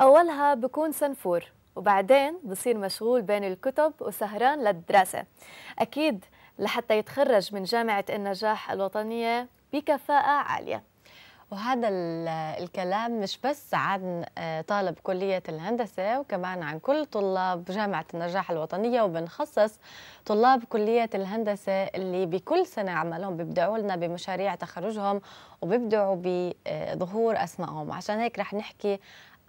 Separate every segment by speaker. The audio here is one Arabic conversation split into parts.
Speaker 1: أولها بكون سنفور وبعدين بصير مشغول بين الكتب وسهران للدراسة أكيد لحتى يتخرج من جامعة النجاح الوطنية بكفاءة عالية
Speaker 2: وهذا الكلام مش بس عن آه، طالب كلية الهندسة وكمان عن كل طلاب جامعة النجاح الوطنية وبنخصص طلاب كلية الهندسة اللي بكل سنة عملهم بيبدعوا لنا بمشاريع تخرجهم وبيبدعوا بظهور أسمائهم عشان هيك رح نحكي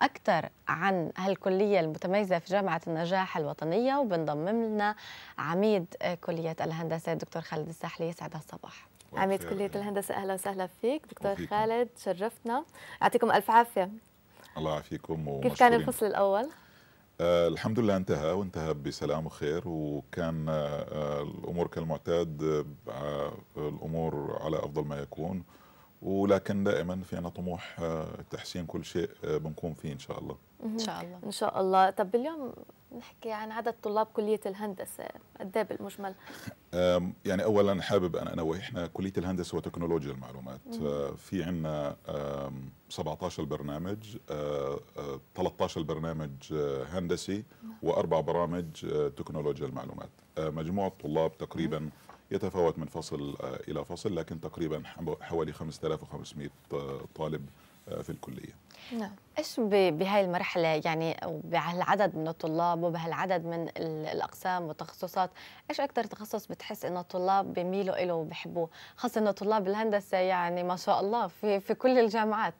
Speaker 2: أكثر عن هالكلية المتميزة في جامعة النجاح الوطنية وبنضم لنا عميد كلية الهندسة الدكتور خالد الساحلي يسعد
Speaker 1: الصباح عميد كلية الهندسة أهلا وسهلا فيك دكتور وفيكم. خالد شرفتنا يعطيكم ألف عافية
Speaker 3: الله يعافيكم كيف كان الفصل الأول؟ آه الحمد لله انتهى وانتهى بسلام وخير وكان آه, آه، الامور كالمعتاد آه،, آه الامور على افضل ما يكون ولكن دائما في عنا طموح آه، تحسين كل شيء آه، بنقوم فيه ان شاء الله
Speaker 1: ان شاء الله ان شاء الله طب اليوم نحكي عن عدد طلاب كليه الهندسه قد إيه بالمجمل
Speaker 3: يعني اولا حابب ان انوه احنا كليه الهندسه وتكنولوجيا المعلومات آه، في عندنا 17 برنامج 13 برنامج هندسي واربع برامج تكنولوجيا المعلومات مجموع الطلاب تقريبا مم. يتفاوت من فصل آه، إلى فصل لكن تقريبا حوالي 5500 آه، طالب آه، في الكلية
Speaker 2: نعم إيش بهاي المرحلة يعني بهالعدد من الطلاب وبهالعدد من الأقسام والتخصصات إيش أكثر تخصص بتحس إنه الطلاب بيميلوا إله وبحبوه خاصة إنه طلاب الهندسة يعني ما شاء الله في, في كل الجامعات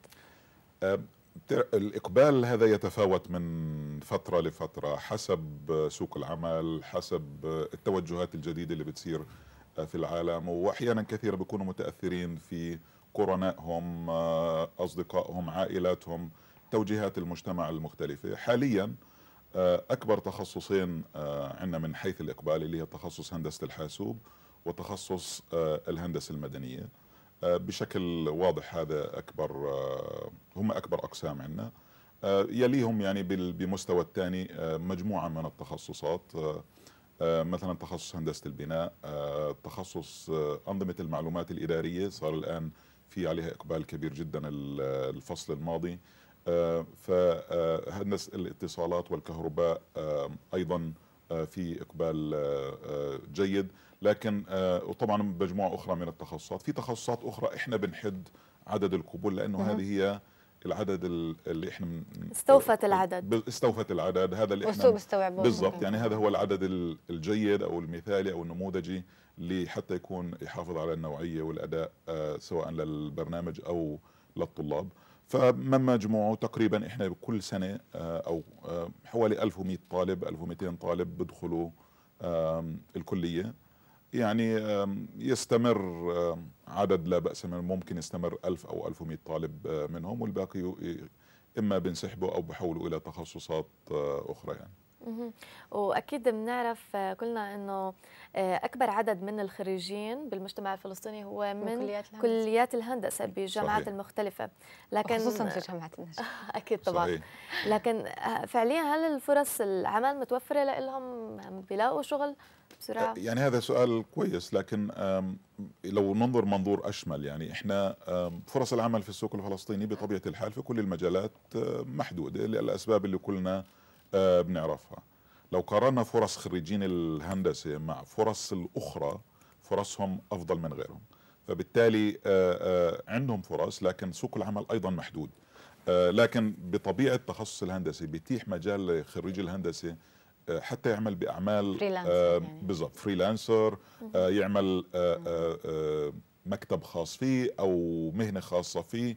Speaker 3: الإقبال هذا يتفاوت من فترة لفترة حسب سوق العمل حسب التوجهات الجديدة اللي بتصير في العالم واحيانا كثيرا بيكونوا متاثرين في قرنائهم آه، اصدقائهم عائلاتهم توجيهات المجتمع المختلفه حاليا آه، اكبر تخصصين آه، عندنا من حيث الاقبال اللي هي تخصص هندسه الحاسوب وتخصص الهندسه المدنيه بشكل واضح هذا اكبر هم اكبر اقسام عندنا يليهم يعني بمستوى الثاني مجموعه من التخصصات آه، مثلا تخصص هندسه البناء آه، تخصص آه، انظمه المعلومات الاداريه صار الان في عليها اقبال كبير جدا الفصل الماضي فهندسه الاتصالات والكهرباء ايضا في اقبال جيد لكن وطبعا مجموعه اخرى من التخصصات في تخصصات اخرى احنا بنحد عدد القبول لانه نعم. هذه هي العدد اللي احنا
Speaker 1: استوفت العدد
Speaker 3: استوفت العدد هذا اللي احنا استوعبوه بالضبط يعني هذا هو العدد الجيد او المثالي او النموذجي لحتى يكون يحافظ على النوعيه والاداء آه، سواء للبرنامج او للطلاب فمن مجموعه تقريبا احنا كل سنه آه، او آه، حوالي 1100 طالب 1200 طالب بدخلوا الكليه يعني يستمر عدد لا بأس منه ممكن يستمر 1000 أو 1100 طالب آه، منهم والباقي إما بنسحبه أو بحوله إلى تخصصات آه، أخرى يعني
Speaker 1: واكيد بنعرف كلنا آه، انه آه، اكبر عدد من الخريجين بالمجتمع الفلسطيني هو من, كليات الهندسه, كليات الهندسة بالجامعات صحيح. المختلفه لكن خصوصا في آه، جامعه النجف اكيد طبعا صحيح. لكن فعليا هل الفرص العمل متوفره لهم بيلاقوا شغل بسرعه يعني
Speaker 3: هذا سؤال كويس لكن لو ننظر منظور اشمل يعني احنا فرص العمل في السوق الفلسطيني بطبيعه الحال في كل المجالات محدوده للاسباب اللي كلنا آه بنعرفها لو قارنا فرص خريجين الهندسة مع فرص الأخرى فرصهم أفضل من غيرهم فبالتالي آه, آه، عندهم فرص لكن سوق العمل أيضا محدود آه، لكن بطبيعة تخصص الهندسة بيتيح مجال لخريج الهندسة آه، حتى يعمل باعمال يعني. بالضبط فريلانسر آه يعمل آه مكتب خاص فيه او مهنه خاصه فيه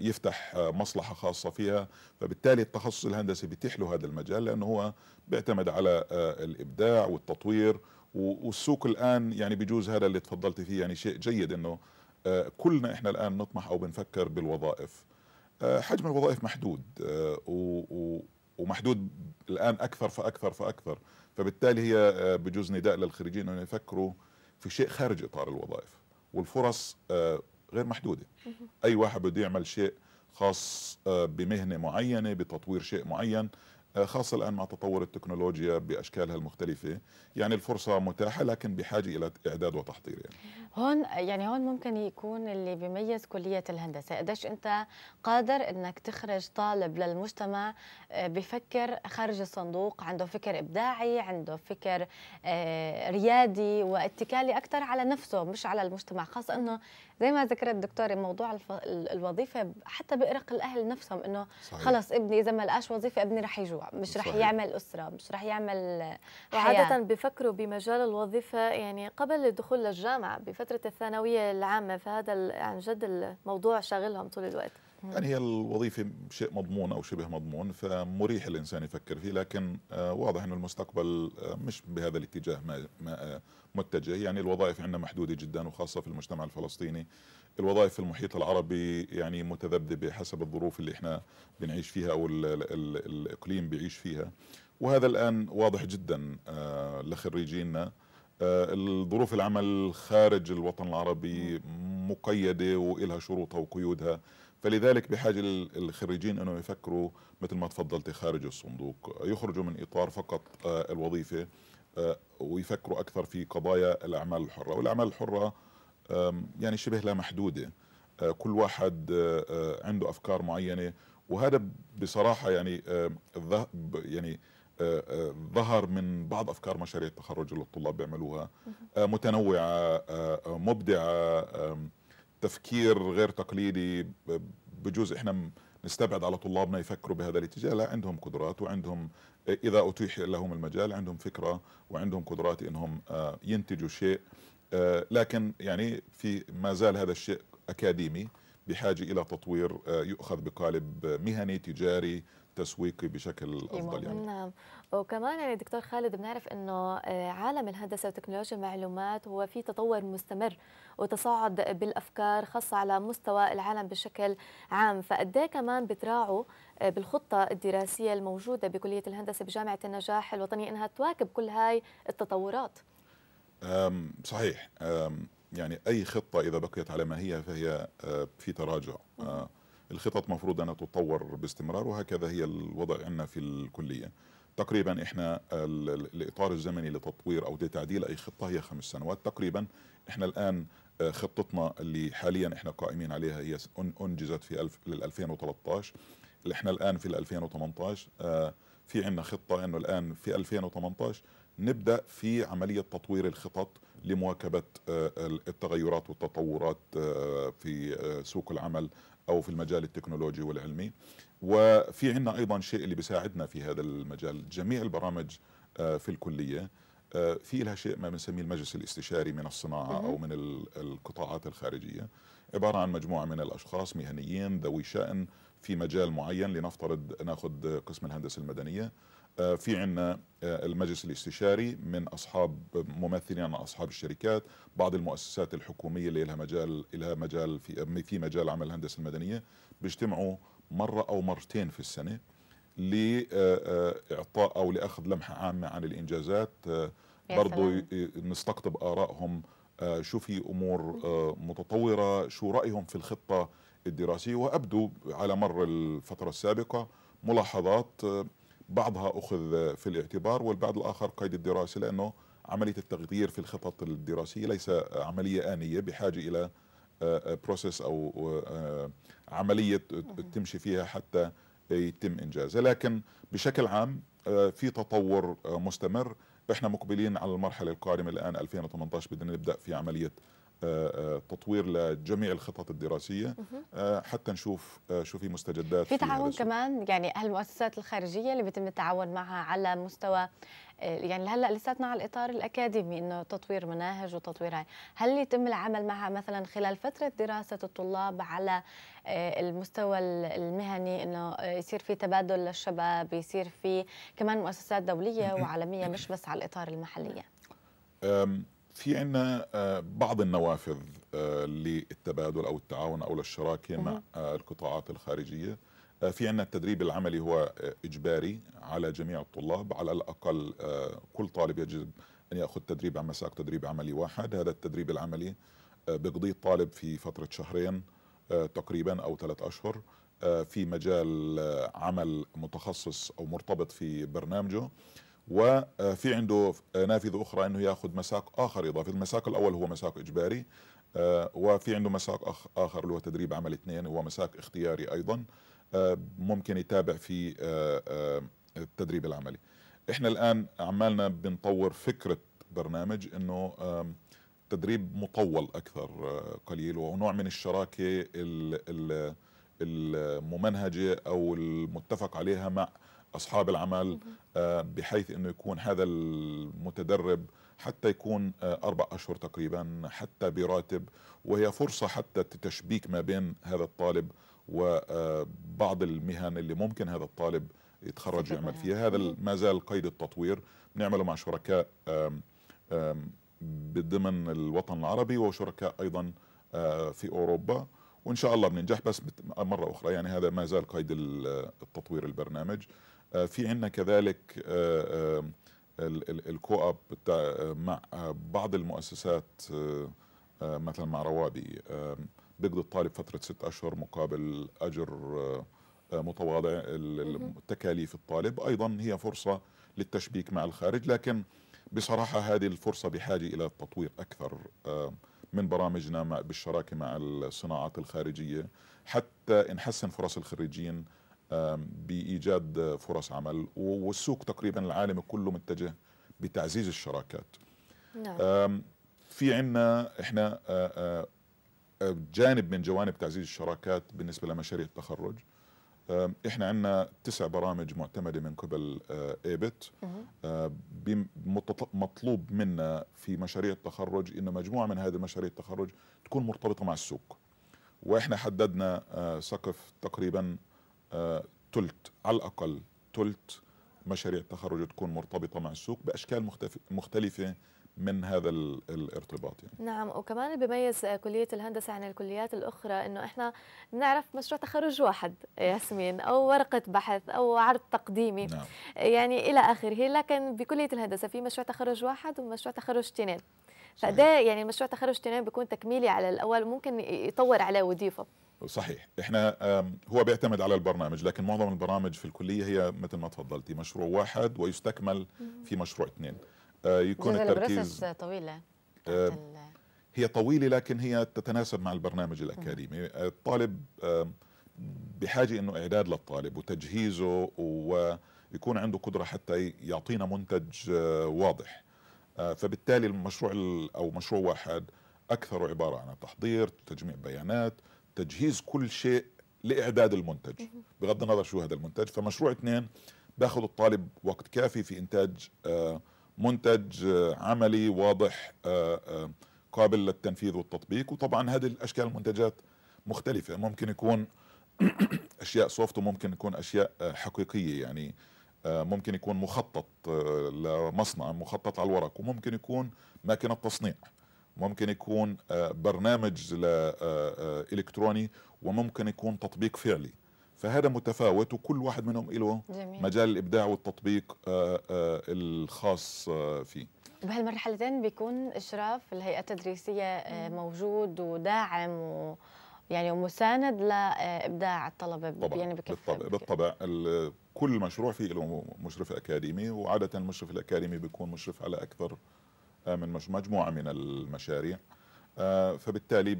Speaker 3: يفتح مصلحه خاصه فيها فبالتالي التخصص الهندسي بيتيح له هذا المجال لانه هو بيعتمد على آه، الابداع والتطوير والسوق الان يعني بجوز هذا اللي تفضلت فيه يعني شيء جيد انه آه، كلنا احنا الان نطمح او بنفكر بالوظائف آه، حجم الوظائف محدود ومحدود الان اكثر فاكثر فاكثر فبالتالي هي بجوز نداء للخريجين انه يفكروا في شيء خارج اطار الوظائف والفرص غير محدوده اي واحد بده يعمل شيء خاص آه، بمهنه معينه بتطوير شيء معين آه، خاصه الان مع تطور التكنولوجيا باشكالها المختلفه يعني الفرصه متاحه لكن بحاجه الى اعداد وتحضير يعني
Speaker 2: هون يعني هون ممكن يكون اللي بيميز كليه الهندسه قديش انت قادر انك تخرج طالب للمجتمع آه، بفكر خارج الصندوق عنده فكر ابداعي عنده فكر ريادي واتكالي اكثر على نفسه مش على المجتمع خاصه انه زي ما ذكرت دكتوري موضوع الف... الوظيفه حتى بإرق الاهل نفسهم انه خلص ابني اذا ما لقاش وظيفه ابني رح يجوع
Speaker 1: مش رح صحيح. يعمل اسره مش رح يعمل حياه عاده بفكروا بمجال الوظيفه يعني قبل الدخول للجامعه بفتره الثانويه العامه فهذا عن جد الموضوع شاغلهم طول الوقت يعني هي
Speaker 3: الوظيفة شيء مضمون أو شبه مضمون فمريح الإنسان يفكر فيه لكن آه، واضح أن المستقبل آه، مش بهذا الاتجاه ما آه، متجه يعني الوظائف عندنا محدودة جدا وخاصة في المجتمع الفلسطيني الوظائف في المحيط العربي يعني متذبذبة حسب الظروف اللي احنا بنعيش فيها أو الإقليم بيعيش فيها وهذا الآن واضح جدا لخريجينا الظروف العمل خارج الوطن العربي مقيدة وإلها شروطها وقيودها فلذلك بحاجة للخريجين أنه يفكروا مثل ما تفضلت خارج الصندوق يخرجوا من إطار فقط آه، الوظيفة آه، ويفكروا أكثر في قضايا الأعمال الحرة والأعمال الحرة يعني شبه لا محدودة آه، كل واحد عنده أفكار معينة وهذا بصراحة يعني يعني ظهر من بعض افكار مشاريع التخرج اللي الطلاب بيعملوها متنوعه مبدعه تفكير غير تقليدي بجوز احنا نستبعد على طلابنا يفكروا بهذا الاتجاه لا عندهم قدرات وعندهم اذا اتيح لهم المجال عندهم فكره وعندهم قدرات انهم آه، ينتجوا شيء آه، لكن يعني في ما زال هذا الشيء اكاديمي بحاجه الى تطوير آه، يؤخذ بقالب مهني تجاري تسويقي بشكل إيه، افضل يعني
Speaker 1: نعم وكمان يعني دكتور خالد بنعرف انه آه، عالم الهندسه وتكنولوجيا المعلومات هو في تطور مستمر وتصاعد بالافكار خاصه على مستوى العالم بشكل عام فقد إيه كمان بتراعوا آه، بالخطه الدراسيه الموجوده بكليه الهندسه بجامعه النجاح الوطنيه انها تواكب كل هاي التطورات
Speaker 3: أم صحيح أم يعني اي خطه اذا بقيت على ما هي فهي آه، في تراجع أم الخطط مفروض أن تتطور باستمرار وهكذا هي الوضع عندنا في الكلية تقريبا احنا الاطار الزمني لتطوير او لتعديل اي خطه هي خمس سنوات تقريبا احنا الان آه، خطتنا اللي حاليا احنا قائمين عليها هي انجزت في الف لل 2013 اللي احنا الان في 2018 آه، في عندنا خطه انه الان في 2018 نبدا في عمليه تطوير الخطط لمواكبه آه، التغيرات والتطورات في سوق العمل أو في المجال التكنولوجي والعلمي وفي عندنا أيضا شيء اللي بيساعدنا في هذا المجال جميع البرامج آه، في الكلية آه، في لها شيء ما بنسميه المجلس الاستشاري من الصناعة أو من القطاعات الخارجية عبارة عن مجموعة من الأشخاص مهنيين ذوي شأن في مجال معين لنفترض ناخذ قسم الهندسة المدنية آه، في عنا آه، المجلس الاستشاري من اصحاب ممثلين عن اصحاب الشركات بعض المؤسسات الحكوميه اللي لها مجال لها مجال في في مجال عمل الهندسه المدنيه بيجتمعوا مره او مرتين في السنه لاعطاء آه، او لاخذ لمحه عامه عن الانجازات برضه نستقطب ارائهم شو في امور متطوره شو رايهم في الخطه الدراسيه وابدو على مر الفتره السابقه ملاحظات بعضها أخذ في الاعتبار والبعض الآخر قيد الدراسة لأنه عملية التغيير في الخطط الدراسية ليس عملية آنية بحاجة إلى بروسيس آه، آه، أو آه، عملية تمشي فيها حتى يتم إنجازها لكن بشكل عام في تطور مستمر احنا مقبلين على المرحلة القادمة الآن 2018 بدنا نبدأ في عملية آه، آه، تطوير لجميع الخطط الدراسيه آه، حتى نشوف شو في مستجدات في تعاون
Speaker 2: كمان يعني هالمؤسسات الخارجيه اللي بيتم التعاون معها على مستوى يعني هلا لساتنا على الاطار الاكاديمي انه تطوير مناهج وتطوير هل يتم العمل معها مثلا خلال فتره دراسه الطلاب على المستوى المهني انه يصير في تبادل للشباب يصير في كمان مؤسسات دوليه وعالميه مش بس على الاطار المحليه
Speaker 3: في عندنا آه، بعض النوافذ آه، للتبادل او التعاون او للشراكه مع آه، القطاعات الخارجيه في عندنا التدريب العملي هو اجباري على جميع الطلاب على الاقل كل طالب يجب ان ياخذ تدريب عن مساق تدريب عملي واحد هذا التدريب العملي بقضي الطالب في فتره شهرين تقريبا او ثلاث اشهر في مجال عمل متخصص او مرتبط في برنامجه وفي آه، عنده نافذة أخرى أنه يأخذ مساق آخر إضافي المساق الأول هو مساق إجباري آه، وفي عنده مساق آخر اللي هو تدريب عمل اثنين هو مساق اختياري أيضا آه، ممكن يتابع في التدريب العملي احنا الآن عمالنا بنطور فكرة برنامج أنه تدريب مطول أكثر قليل ونوع من الشراكة الممنهجة أو المتفق عليها مع اصحاب العمل آه، بحيث انه يكون هذا المتدرب حتى يكون آه، اربع اشهر تقريبا حتى براتب وهي فرصه حتى تشبيك ما بين هذا الطالب وبعض آه، المهن اللي ممكن هذا الطالب يتخرج يعمل فيها هذا ما زال قيد التطوير بنعمله مع شركاء ضمن الوطن العربي وشركاء ايضا في اوروبا وان شاء الله بننجح بس مره اخرى يعني هذا ما زال قيد التطوير البرنامج آه، في عندنا كذلك آه، آه، الكو اب مع بعض المؤسسات مثلا مع روابي بيقضي الطالب فتره ست اشهر مقابل اجر متواضع تكاليف الطالب ايضا هي فرصه للتشبيك مع الخارج لكن بصراحه هذه الفرصه بحاجه الى تطوير اكثر من برامجنا بالشراكه مع الصناعات الخارجيه حتى نحسن فرص الخريجين بايجاد فرص عمل والسوق تقريبا العالمي كله متجه بتعزيز الشراكات نعم. في عنا احنا جانب من جوانب تعزيز الشراكات بالنسبه لمشاريع التخرج احنا عندنا تسع برامج معتمده من قبل ايبت مطلوب منا في مشاريع التخرج انه مجموعه من هذه مشاريع التخرج تكون مرتبطه مع السوق واحنا حددنا سقف تقريبا تلت على الأقل تلت مشاريع التخرج تكون مرتبطة مع السوق بأشكال مختلفة من هذا
Speaker 1: الارتباط يعني. نعم وكمان اللي بيميز كلية الهندسة عن الكليات الأخرى إنه إحنا بنعرف مشروع تخرج واحد ياسمين أو ورقة بحث أو عرض تقديمي نعم. يعني إلى آخره لكن بكلية الهندسة في مشروع تخرج واحد ومشروع تخرج اثنين فده يعني مشروع تخرج اثنين بيكون تكميلي على الأول ممكن يطور عليه ويضيفه
Speaker 3: صحيح احنا هو بيعتمد على البرنامج لكن معظم البرامج في الكليه هي مثل ما تفضلتي مشروع واحد ويستكمل في مشروع اثنين آه، يكون التركيز طويله آه، هي طويله لكن هي تتناسب مع البرنامج الاكاديمي آه، الطالب بحاجه انه اعداد للطالب وتجهيزه ويكون عنده قدره حتى يعطينا منتج واضح فبالتالي المشروع او مشروع واحد اكثره عباره عن تحضير تجميع بيانات تجهيز كل شيء لاعداد المنتج بغض النظر شو هذا المنتج فمشروع اثنين باخذ الطالب وقت كافي في انتاج آه، منتج آه، عملي واضح آه، قابل للتنفيذ والتطبيق وطبعا هذه الاشكال المنتجات مختلفه ممكن يكون اشياء سوفت وممكن يكون اشياء حقيقيه يعني ممكن يكون مخطط لمصنع مخطط على الورق وممكن يكون ماكينه تصنيع ممكن يكون آه، برنامج آه، آه، إلكتروني وممكن يكون تطبيق فعلي فهذا متفاوت وكل واحد منهم له مجال الإبداع والتطبيق الخاص فيه
Speaker 2: بهالمرحلتين بيكون إشراف الهيئة التدريسية موجود وداعم و... يعني ومساند لابداع الطلبه طبعًا. يعني بكفه
Speaker 3: بالطبع, بالطبع كل مشروع فيه له مشرف اكاديمي وعاده المشرف الاكاديمي بيكون مشرف على اكثر آه، من مجموعه من المشاريع آه، فبالتالي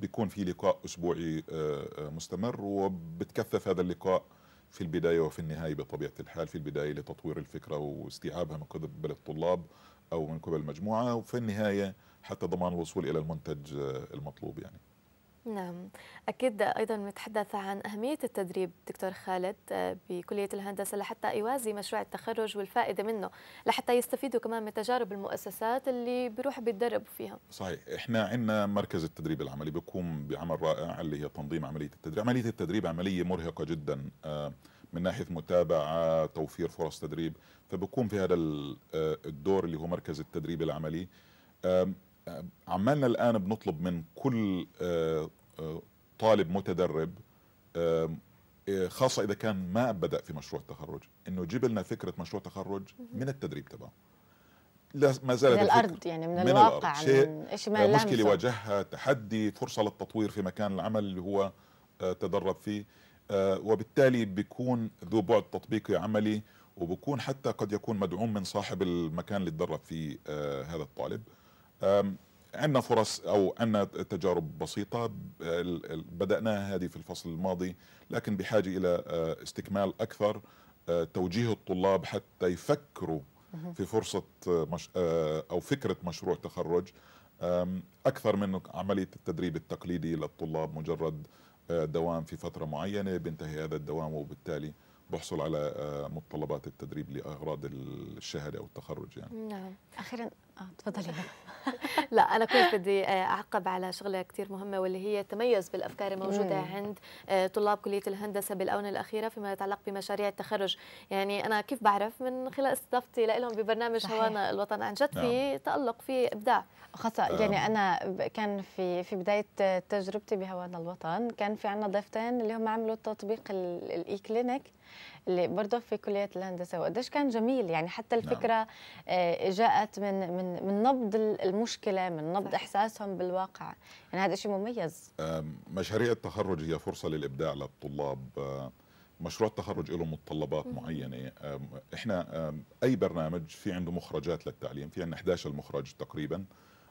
Speaker 3: بيكون في لقاء اسبوعي آه، مستمر وبتكثف هذا اللقاء في البدايه وفي النهايه بطبيعه الحال في البدايه لتطوير الفكره واستيعابها من قبل الطلاب او من قبل المجموعه وفي النهايه حتى ضمان الوصول الى المنتج المطلوب يعني
Speaker 1: نعم أكيد أيضا متحدث عن أهمية التدريب دكتور خالد آه، بكلية الهندسة لحتى يوازي مشروع التخرج والفائدة منه لحتى يستفيدوا كمان من تجارب المؤسسات اللي بيروحوا بيتدربوا فيها
Speaker 3: صحيح إحنا عندنا مركز التدريب العملي بيقوم بعمل رائع اللي هي تنظيم عملية التدريب عملية التدريب عملية مرهقة جدا آه، من ناحية متابعة توفير فرص تدريب فبقوم في هذا آه، الدور اللي هو مركز التدريب العملي عمالنا الآن بنطلب من كل آه، آه، طالب متدرب آه، خاصة إذا كان ما بدأ في مشروع التخرج إنه يجيب لنا فكرة مشروع تخرج من التدريب تبعه لا ما زالت من الارض يعني من, من الواقع شيء من مشكله واجهها تحدي فرصه للتطوير في مكان العمل اللي هو تدرب فيه وبالتالي بيكون ذو بعد تطبيقي عملي وبكون حتى قد يكون مدعوم من صاحب المكان اللي تدرب فيه هذا الطالب عندنا فرص او عندنا تجارب بسيطه بداناها هذه في الفصل الماضي لكن بحاجه الى أه، استكمال اكثر أه، توجيه الطلاب حتى يفكروا في فرصه مش أه، او فكره مشروع تخرج اكثر من عمليه التدريب التقليدي للطلاب مجرد دوام في فتره معينه بينتهي هذا الدوام وبالتالي بحصل على آه، متطلبات التدريب لاغراض الشهاده او التخرج يعني
Speaker 2: نعم اخيرا اه تفضلي
Speaker 1: لا انا كنت بدي آه، اعقب على شغله كثير مهمه واللي هي التميز بالافكار الموجوده عند آه، طلاب كليه الهندسه بالاونه الاخيره فيما يتعلق بمشاريع التخرج يعني انا كيف بعرف من خلال استضافتي لهم ببرنامج هوانا الوطن عن جد في نعم. تالق في ابداع
Speaker 2: خاصه آه. يعني انا كان في في بدايه تجربتي بهوانا الوطن كان في عندنا ضيفتين اللي هم عملوا تطبيق الاي كلينك اللي برضه في كليه الهندسه وقديش كان جميل يعني حتى الفكره نعم. آه، جاءت من من من نبض المشكله من نبض صح. احساسهم بالواقع يعني هذا شيء مميز
Speaker 3: مشاريع التخرج هي فرصه للابداع للطلاب مشروع التخرج له متطلبات معينه احنا اي برنامج في عنده مخرجات للتعليم في عندنا 11 مخرج تقريبا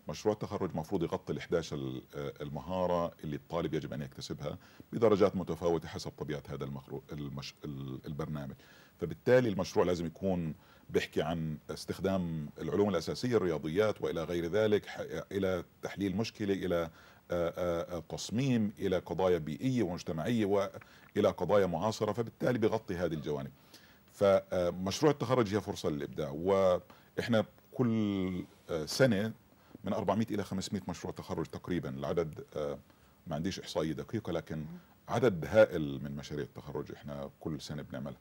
Speaker 3: مشروع التخرج مفروض يغطي ال 11 المهاره اللي الطالب يجب ان يكتسبها بدرجات متفاوته حسب طبيعه هذا المش... البرنامج فبالتالي المشروع لازم يكون بيحكي عن استخدام العلوم الاساسيه الرياضيات والى غير ذلك الى تحليل مشكله الى آه، آه، آه، تصميم الى قضايا بيئيه ومجتمعيه والى قضايا معاصره فبالتالي بغطي هذه الجوانب فمشروع التخرج هي فرصه للابداع واحنا كل سنه من 400 الى 500 مشروع تخرج تقريبا العدد آه، ما عنديش احصائيه دقيقه لكن عدد هائل من مشاريع التخرج احنا كل سنه بنعملها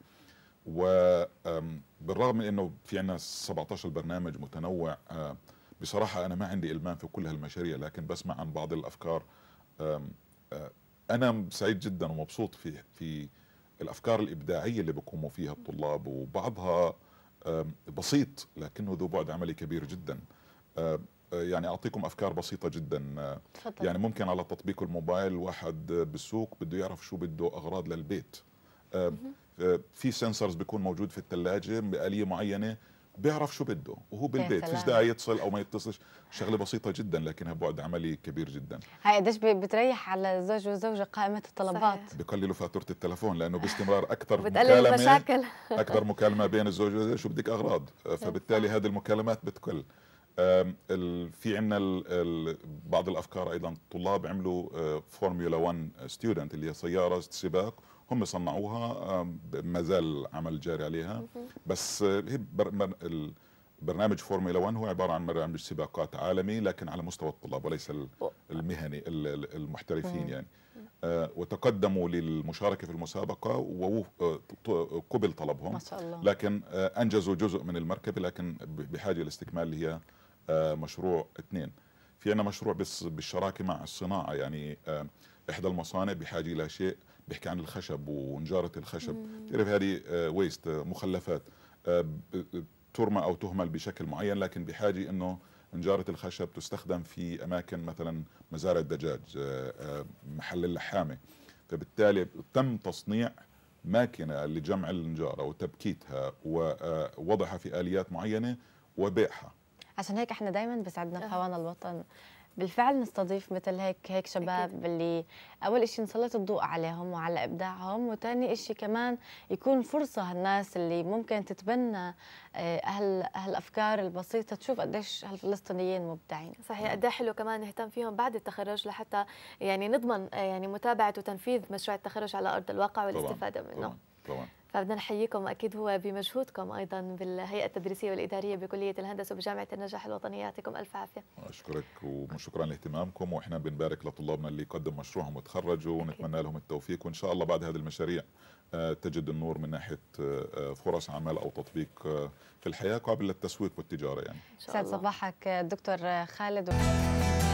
Speaker 3: وبالرغم من انه في عندنا 17 برنامج متنوع آه، بصراحه انا ما عندي المام في كل هالمشاريع لكن بسمع عن بعض الافكار آه، انا سعيد جدا ومبسوط في في الافكار الابداعيه اللي بيقوموا فيها الطلاب وبعضها بسيط لكنه ذو بعد عملي كبير جدا آه، يعني اعطيكم افكار بسيطه جدا آه، فطل. يعني ممكن على تطبيق الموبايل واحد آه، بالسوق بده يعرف شو بده اغراض للبيت في سنسرز بيكون موجود في الثلاجه بآليه معينه بيعرف شو بده وهو بالبيت فيش داعي يتصل او ما يتصلش شغله بسيطه جدا لكنها بعد عملي كبير جدا
Speaker 2: هاي قديش بتريح على الزوج والزوجه قائمه
Speaker 1: الطلبات
Speaker 3: بقللوا فاتوره التليفون لانه باستمرار اكثر مكالمه المشاكل. اكثر مكالمه بين الزوج والزوجه شو بدك اغراض فبالتالي هذه المكالمات بتقل في عندنا بعض الافكار ايضا الطلاب عملوا فورمولا 1 ستودنت اللي هي سياره سباق هم صنعوها ما زال عمل جاري عليها بس هي برنامج فورمولا 1 هو عباره عن برنامج سباقات عالمي لكن على مستوى الطلاب وليس المهني المحترفين يعني وتقدموا للمشاركه في المسابقه وقبل طلبهم ما شاء الله. لكن انجزوا جزء من المركبه لكن بحاجه لاستكمال اللي هي آه، مشروع اثنين في عندنا مشروع بس بالشراكه مع الصناعه يعني آه، احدى المصانع بحاجه الى شيء بيحكي عن الخشب ونجاره الخشب بتعرف هذه ويست آه، مخلفات ترمى او تهمل بشكل معين لكن بحاجه انه نجاره الخشب تستخدم في اماكن مثلا مزارع الدجاج محل اللحامه فبالتالي تم تصنيع ماكنة لجمع النجاره وتبكيتها ووضعها في اليات معينه وبيعها
Speaker 2: عشان هيك احنا دايما بسعدنا في آه. الوطن بالفعل نستضيف مثل هيك هيك شباب أكيد. اللي اول شيء نسلط الضوء عليهم وعلى ابداعهم وثاني شيء كمان يكون فرصه هالناس اللي ممكن تتبنى هال آه، هالافكار البسيطه تشوف قديش هالفلسطينيين مبدعين
Speaker 1: صحيح قد إيه حلو كمان نهتم فيهم بعد التخرج لحتى يعني نضمن آه، يعني متابعه وتنفيذ مشروع التخرج على ارض الواقع والاستفاده طبعاً. منه طبعا. طبعا. فبدنا نحييكم اكيد هو بمجهودكم ايضا بالهيئه التدريسيه والاداريه بكليه الهندسه بجامعه النجاح الوطنيه يعطيكم الف عافيه
Speaker 3: اشكرك وشكرا لاهتمامكم واحنا بنبارك لطلابنا اللي قدموا مشروعهم وتخرجوا ونتمنى لهم التوفيق وان شاء الله بعد هذه المشاريع آه، تجد النور من ناحيه آه، فرص عمل او تطبيق آه، في الحياه قابل للتسويق والتجاره يعني.
Speaker 2: يسعد صباحك دكتور خالد